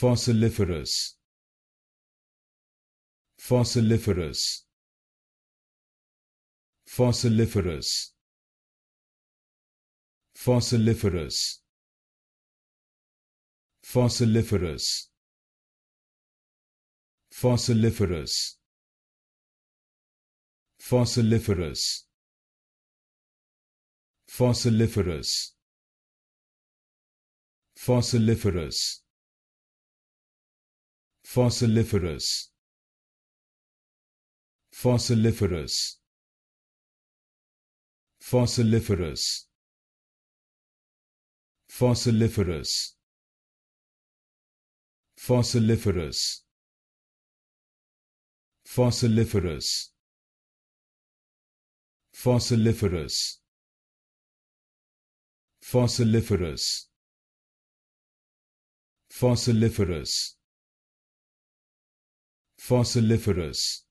fossiliferous fossiliferous fossiliferous fossiliferous fossiliferous fossiliferous fossiliferous fossiliferous fossiliferous fossiliferous fossiliferous fossiliferous fossiliferous fossiliferous fossiliferous fossiliferous fossiliferous fossiliferous fossiliferous